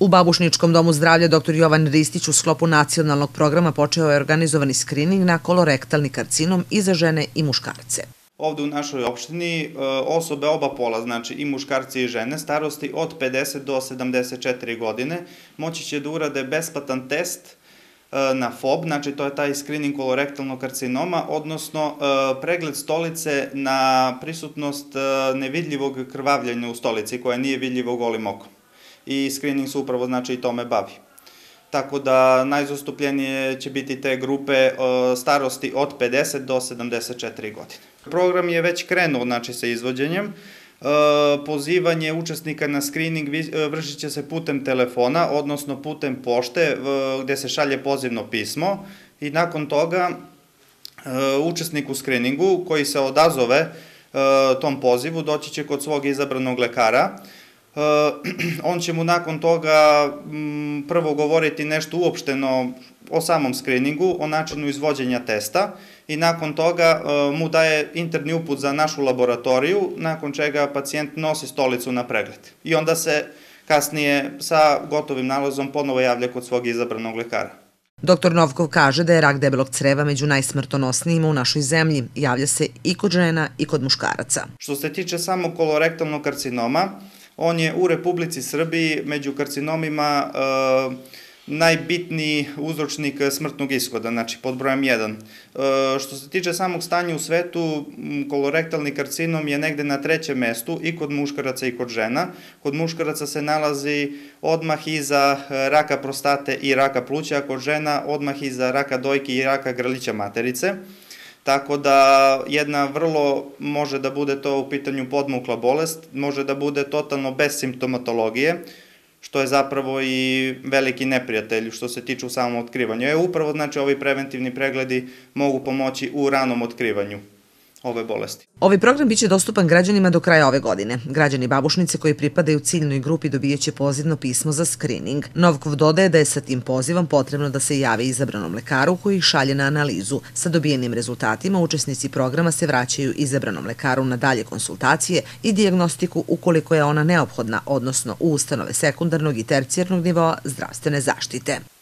U Babušničkom domu zdravlja dr. Jovan Ristić u sklopu nacionalnog programa počeo je organizovani skrining na kolorektalni karcinom i za žene i muškarce. Ovde u našoj opštini e, osobe oba pola, znači i muškarci i žene, starosti od 50 do 74 godine, moći će da urade besplatan test e, na FOB, znači to je taj skrining kolorektalnog karcinoma, odnosno e, pregled stolice na prisutnost nevidljivog krvavljenja u stolici koja nije vidljivo golim okom i screening se upravo znači i tome bavi. Tako da najzastupljenije će biti te grupe e, starosti od 50 do 74 godine. Program je već krenuo znači, sa izvođenjem. E, pozivanje učesnika na screening e, vršit će se putem telefona, odnosno putem pošte gde se šalje pozivno pismo i nakon toga učesnik u screeningu koji se odazove tom pozivu doći će kod svog izabranog lekara Э, on će mu nakon toga prvo govoriti nešto uopšteno o samom skriningu, o načinu izvođenja testa i nakon toga mu daje interni uput za našu laboratoriju, nakon čega pacijent nosi stolicu na pregled. I onda se kasnije sa gotovim nalazom ponovo javlja kod svog izabranog lekara. Dr. Novkov kaže da je rak debelog creva među najsmrtonosnijima u našoj zemlji. Javlja se i kod žena i kod muškaraca. Što se tiče samo kolorektalnog karcinoma, On je u Republici Srbiji među karcinomima eh, najbitniji uzročnik smrtnog ishoda, znači pod brojem 1. Eh, što se tiče samog stanja u svetu, kolorektalni karcinom je negde na trećem mestu i kod muškaraca i kod žena. Kod muškaraca se nalazi odmah iza eh, raka prostate i raka pluća, a kod žena odmah iza raka dojke i raka grlića materice. Tako da jedna vrlo može da bude to u pitanju podmukla bolest, može da bude totalno bez simptomatologije, što je zapravo i veliki neprijatelj što se tiče u samom otkrivanju. E, upravo znači ovi preventivni pregledi mogu pomoći u ranom otkrivanju ove bolesti. Ovaj program biće dostupan građanima do kraja ove godine. Građani Babušnice koji pripadaju ciljnoj grupi dobijeće pozivno pismo za screening. Novkov dodaje da je sa tim pozivom potrebno da se jave izabranom lekaru koji šalje na analizu. Sa dobijenim rezultatima učesnici programa se vraćaju izabranom lekaru na dalje konsultacije i diagnostiku ukoliko je ona neophodna, odnosno u ustanove sekundarnog i tercijarnog nivoa zdravstvene zaštite.